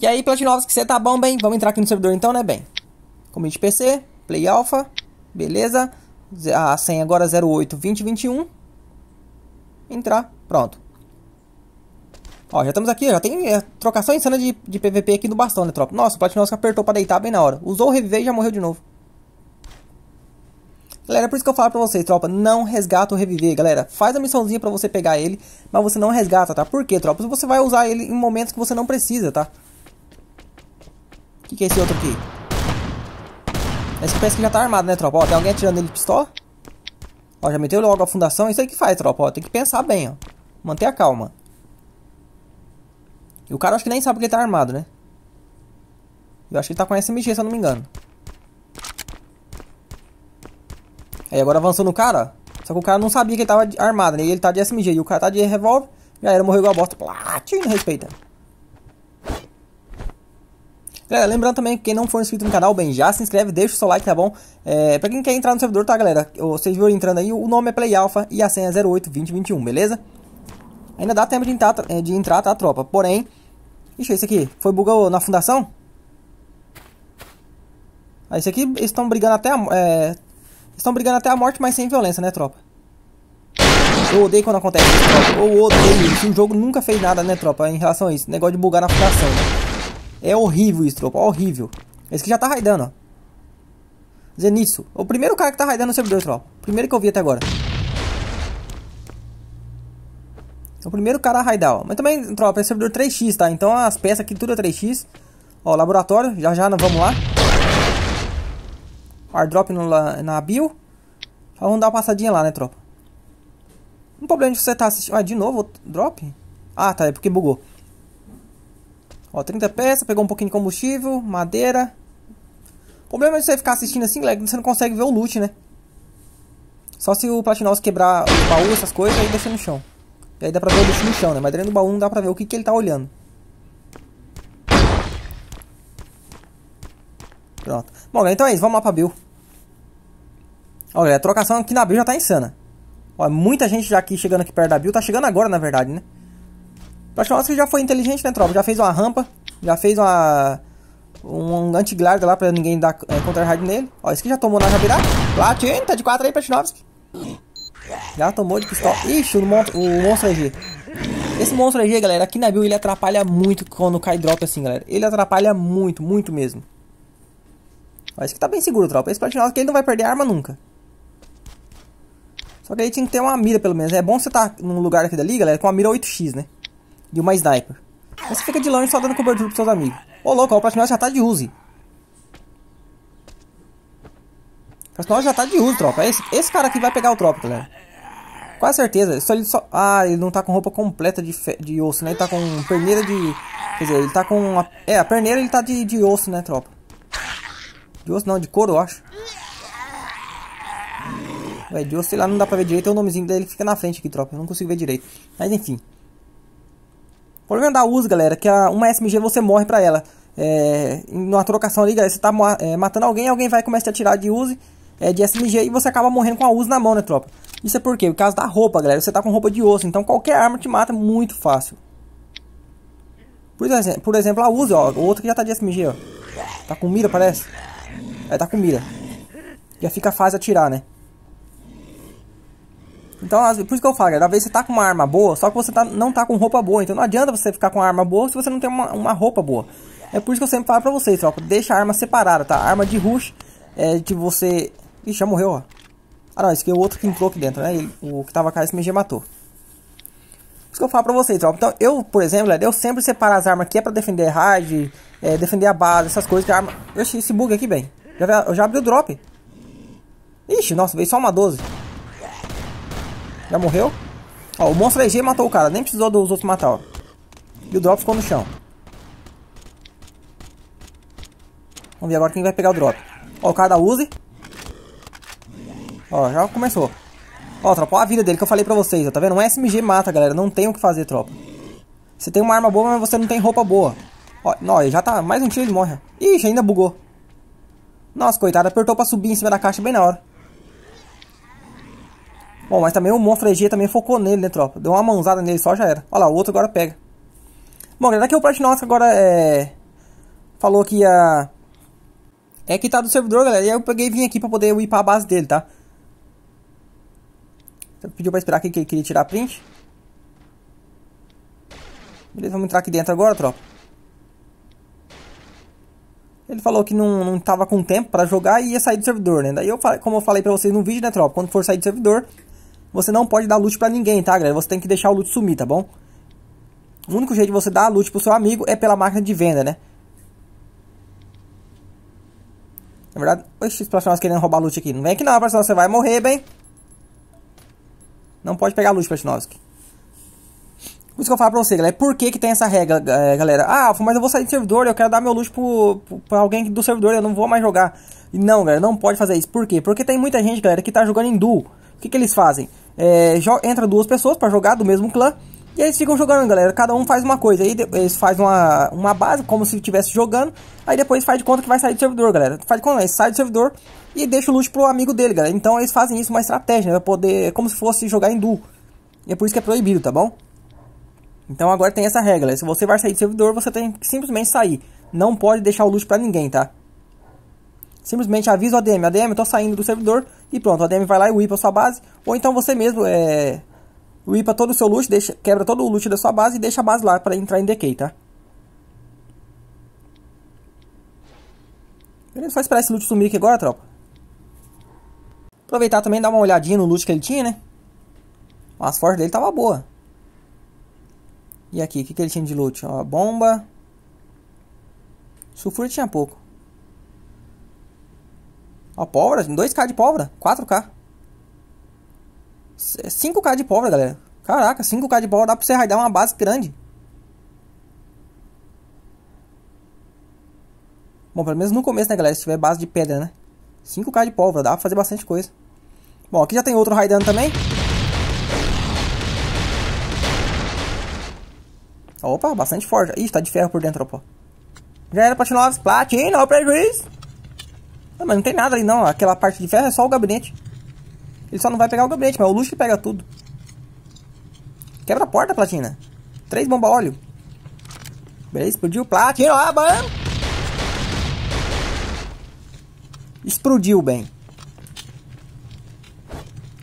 E aí, Platinovski, você tá bom, bem? Vamos entrar aqui no servidor então, né, bem? Commit PC, Play Alpha, beleza. A senha agora 082021. É entrar, pronto. Ó, já estamos aqui, já tem é, trocação insana de, de PVP aqui no bastão, né, tropa? Nossa, o Platinovski apertou pra deitar bem na hora. Usou o reviver e já morreu de novo. Galera, é por isso que eu falo pra vocês, tropa, não resgata o reviver, galera. Faz a missãozinha pra você pegar ele, mas você não resgata, tá? Por quê, tropa? Você vai usar ele em momentos que você não precisa, tá? O que, que é esse outro aqui? Esse parece que já tá armado, né, tropa? Ó, tem alguém atirando nele de pistola. Ó, já meteu logo a fundação. Isso aí que faz, tropa. Ó, tem que pensar bem, ó. Manter a calma. E o cara acho que nem sabe que ele tá armado, né? Eu acho que ele tá com SMG, se eu não me engano. Aí, agora avançou no cara. Só que o cara não sabia que ele tava armado, né? E ele tá de SMG. E o cara tá de revólver. Já era, morreu igual a bosta. Platinho, respeita. Galera, é, lembrando também que quem não for inscrito no canal, bem, já se inscreve, deixa o seu like, tá bom? É, pra quem quer entrar no servidor, tá, galera? Vocês viram entrando aí, o nome é Play Alpha e a senha é 082021, beleza? Ainda dá tempo de entrar, é, de entrar tá, tropa? Porém, Ixi, esse aqui, foi bugou na fundação? Ah, esse aqui, eles estão brigando até a... É, estão brigando até a morte, mas sem violência, né, tropa? Eu odeio quando acontece isso, tropa. Eu odeio isso. O jogo nunca fez nada, né, tropa, em relação a isso. Negócio de bugar na fundação, né? É horrível isso, tropa. Horrível. Esse é aqui já tá raidando, ó. Zenitsu. O primeiro cara que tá raidando é o servidor, tropa. Primeiro que eu vi até agora. É o primeiro cara a raidar, ó. Mas também, tropa, é servidor 3x, tá? Então as peças aqui tudo é 3x. Ó, laboratório. Já já, não, vamos lá. Airdrop no, na bio. Só vamos dar uma passadinha lá, né, tropa? Um problema de você tá assistindo... Ah, de novo? Drop? Ah, tá. É porque bugou. Ó, 30 peças, pegou um pouquinho de combustível, madeira. O problema é você ficar assistindo assim, lag, você não consegue ver o loot, né? Só se o Platinaus quebrar o baú, essas coisas, aí deixa no chão. E aí dá pra ver o loot no chão, né? Mas dentro do baú não dá pra ver o que, que ele tá olhando. Pronto. Bom, galera, então é isso. Vamos lá pra Bill. galera, a trocação aqui na Bill já tá insana. Olha, muita gente já aqui chegando aqui perto da Bill. Tá chegando agora, na verdade, né? que já foi inteligente, né, tropa? Já fez uma rampa. Já fez uma... Um anti-glide lá pra ninguém dar é, contra nele. Ó, esse aqui já tomou na jabirá. lá tinta de 4 aí, Platinovski. Já tomou de pistola. Ixi, o, mon o monstro EG. Esse monstro EG, galera, aqui na build ele atrapalha muito quando cai drop assim, galera. Ele atrapalha muito, muito mesmo. Ó, esse aqui tá bem seguro, tropa. Esse Platinovski ele não vai perder arma nunca. Só que aí tinha que ter uma mira, pelo menos. É bom você tá num lugar aqui dali, galera, com uma mira 8x, né? E uma sniper você fica de longe só dando cobertura pros seus amigos. Ô louco, o Platinosa já tá de use. O Platinosa já tá de use, tropa. Esse, esse cara aqui vai pegar o tropa, galera. Quase certeza. Só ele só... Ah, ele não tá com roupa completa de, fe... de osso, né? Ele tá com perneira de... Quer dizer, ele tá com... É, a perneira ele tá de, de osso, né, tropa? De osso não, de couro, eu acho. Ué, de osso, sei lá, não dá pra ver direito. É o nomezinho dele que fica na frente aqui, tropa. Eu não consigo ver direito. Mas enfim. O problema da USO, galera, que a, uma SMG você morre pra ela. É, numa trocação ali, galera, você tá é, matando alguém, alguém vai começar a tirar de Uzi, é, de SMG, e você acaba morrendo com a Uzi na mão, né, tropa? Isso é porque, o caso da roupa, galera, você tá com roupa de osso, então qualquer arma te mata muito fácil. Por exemplo, por exemplo a Uzi, ó, o outro que já tá de SMG, ó. Tá com mira, parece? É, tá com mira. Já fica fácil atirar, né? Então, por isso que eu falo, da vez você tá com uma arma boa, só que você tá, não tá com roupa boa. Então não adianta você ficar com uma arma boa se você não tem uma, uma roupa boa. É por isso que eu sempre falo pra vocês, ó, deixa a arma separada, tá? A arma de rush é de você... Ixi, já morreu, ó. Ah, não, esse aqui é o outro que entrou aqui dentro, né? Ele, o que tava com a SMG matou. Por isso que eu falo pra vocês, ó. Então, eu, por exemplo, eu sempre separo as armas aqui é pra defender hard, é, defender a base, essas coisas. Que a arma... Oxi, esse bug aqui, bem. Já, eu já abri o drop. Ixi, nossa, veio só uma 12. Já morreu? Ó, o monstro EG matou o cara. Nem precisou dos outros matar, ó. E o drop ficou no chão. Vamos ver agora quem vai pegar o drop. Ó, o cara da Uzi. Ó, já começou. Ó, tropa, ó a vida dele que eu falei pra vocês, ó, tá vendo? Um SMG mata, galera. Não tem o que fazer, tropa. Você tem uma arma boa, mas você não tem roupa boa. Ó, não, ele já tá... Mais um tiro ele morre. Ixi, ainda bugou. Nossa, coitado. Apertou pra subir em cima da caixa bem na hora. Bom, mas também o Monfregia também focou nele, né, tropa? Deu uma mãozada nele só, já era. Olha lá, o outro agora pega. Bom, galera, aqui é o Platinosk agora é... Falou que ia... É que tá do servidor, galera. E aí eu peguei e vim aqui pra poder ir pra base dele, tá? Então, pediu pra esperar que ele queria tirar print. Beleza, vamos entrar aqui dentro agora, tropa. Ele falou que não, não tava com tempo pra jogar e ia sair do servidor, né? Daí eu, como eu falei pra vocês no vídeo, né, tropa? Quando for sair do servidor, você não pode dar loot pra ninguém, tá, galera? Você tem que deixar o loot sumir, tá bom? O único jeito de você dar loot pro seu amigo é pela máquina de venda, né? Na verdade... Oxi, os profissionais querendo roubar loot aqui. Não vem aqui não, profissional. Você vai morrer, bem. Não pode pegar loot, Platinovski. Por isso que eu falo pra você, galera. É por que, que tem essa regra, é, galera? Ah, mas eu vou sair do servidor, eu quero dar meu loot pro, pro, pra alguém do servidor, eu não vou mais jogar. Não, galera, não pode fazer isso. Por quê? Porque tem muita gente, galera, que tá jogando em duo. O que, que eles fazem? É, entra duas pessoas para jogar do mesmo clã. E eles ficam jogando, galera. Cada um faz uma coisa. Aí eles fazem uma, uma base, como se estivesse jogando. Aí depois faz de conta que vai sair do servidor, galera. Faz de conta, eles saem do servidor e deixa o loot pro amigo dele, galera. Então eles fazem isso uma estratégia, né? Pra poder. É como se fosse jogar em duo. E é por isso que é proibido, tá bom? Então agora tem essa regra. Se você vai sair do servidor, você tem que simplesmente sair. Não pode deixar o loot para ninguém, tá? Simplesmente avisa o ADM, ADM, estou tá saindo do servidor e pronto, o ADM vai lá e whipa a sua base. Ou então você mesmo é, whipa todo o seu loot, deixa, quebra todo o loot da sua base e deixa a base lá para entrar em decay, tá? Beleza, só esperar esse loot sumir aqui agora, tropa. Aproveitar também dar uma olhadinha no loot que ele tinha, né? As forças dele tava boa. E aqui, o que, que ele tinha de loot? Ó, bomba. Sulfur tinha pouco. Ó, pólvora, 2k de pólvora, 4k. 5k de pólvora, galera. Caraca, 5k de pólvora dá pra você raidar uma base grande. Bom, pelo menos no começo, né, galera? Se tiver base de pedra, né? 5k de pólvora, dá pra fazer bastante coisa. Bom, aqui já tem outro raidando também. Opa, bastante forja. Ih, tá de ferro por dentro, opa. Já era Platinum Platina, o prejuízo. Não, ah, mas não tem nada ali não. Aquela parte de ferro é só o gabinete. Ele só não vai pegar o gabinete, mas o luxo que pega tudo. Quebra a porta, Platina. Três bomba óleo. Beleza, explodiu. Platina, ah, mano. Explodiu, bem.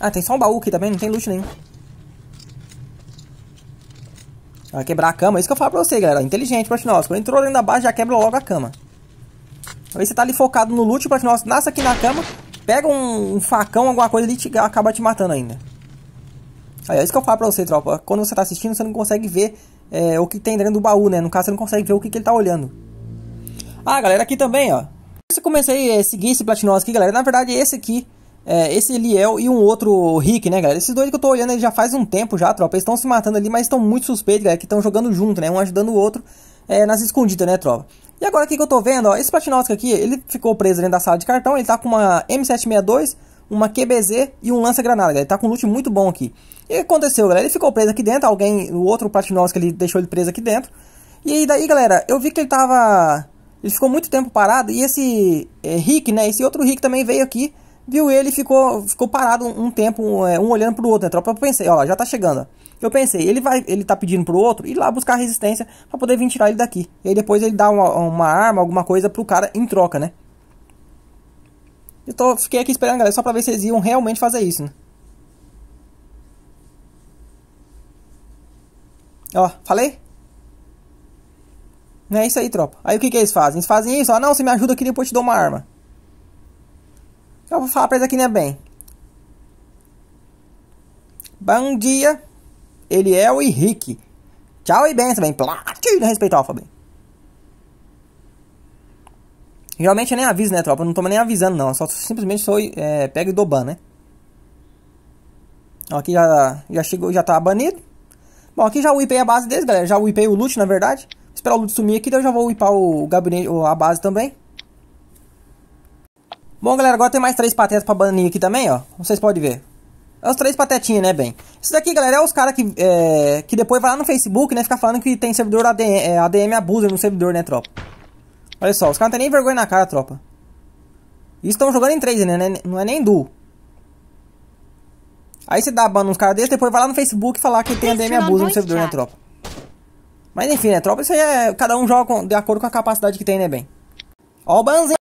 Ah, tem só um baú aqui também, não tem luxo nenhum. Vai quebrar a cama. É isso que eu falo pra você, galera. Inteligente, quando Entrou dentro da base, já quebra logo a cama. Aí você tá ali focado no loot, o Platinum nasce aqui na cama, pega um, um facão, alguma coisa ali e te, acaba te matando ainda. Aí é isso que eu falo pra você, tropa. Quando você tá assistindo, você não consegue ver é, o que tem dentro do baú, né? No caso, você não consegue ver o que, que ele tá olhando. Ah, galera, aqui também, ó. Eu comecei a seguir esse Platinosa aqui, galera. Na verdade, esse aqui, é, esse Liel e um outro Rick, né, galera? Esses dois que eu tô olhando ele já faz um tempo já, tropa. Eles estão se matando ali, mas estão muito suspeitos, galera, que estão jogando junto, né? Um ajudando o outro é, nas escondidas, né, tropa? E agora aqui que eu tô vendo, ó, esse Platinovski aqui, ele ficou preso dentro da sala de cartão, ele tá com uma M762, uma QBZ e um lança-granada, galera. Ele tá com um loot muito bom aqui. E o que aconteceu, galera? Ele ficou preso aqui dentro, alguém, o outro Platinovski ele deixou ele preso aqui dentro. E daí, galera, eu vi que ele tava... Ele ficou muito tempo parado e esse é, Rick, né, esse outro Rick também veio aqui, viu ele ficou ficou parado um, um tempo, um, é, um olhando pro outro, né, tropa? Eu pensei, ó, já tá chegando, ó. Eu pensei, ele vai, ele tá pedindo pro outro ir lá buscar resistência para poder vir tirar ele daqui. E aí depois ele dá uma, uma arma, alguma coisa pro cara em troca, né? Eu tô, fiquei aqui esperando, galera, só pra ver se eles iam realmente fazer isso, né? Ó, falei? Não É isso aí, tropa. Aí o que que eles fazem? Eles fazem isso, ó, não, você me ajuda aqui, depois eu te dou uma arma. Eu vou falar pra eles aqui, né, bem? Bom dia ele é o Henrique. Tchau e bem também. Platino respeito ao alfabeto. Realmente eu nem aviso, né, tropa? Eu não tô nem avisando, não. Eu só simplesmente sou, é, pego e dou ban, né? Aqui já, já chegou, já tá banido. Bom, aqui já whipei a base deles, galera. Já whipei o loot, na verdade. Vou esperar o loot sumir aqui, daí então eu já vou whipar o gabinete, a base também. Bom, galera, agora tem mais três patetas pra banir aqui também, ó. Vocês podem ver. É os três patetinhas, né, bem? Isso daqui, galera, é os caras que, é, que depois vai lá no Facebook, né? Fica falando que tem servidor ADM, é, ADM abuser no servidor, né, tropa? Olha só, os caras não tem nem vergonha na cara, tropa. Eles estão jogando em três, né, né? Não é nem duo. Aí você dá ban nos caras desses, depois vai lá no Facebook falar que tem ADM abuser no servidor, né, tropa? Mas enfim, né, tropa? Isso aí é. Cada um joga de acordo com a capacidade que tem, né, bem? Ó o banzinho.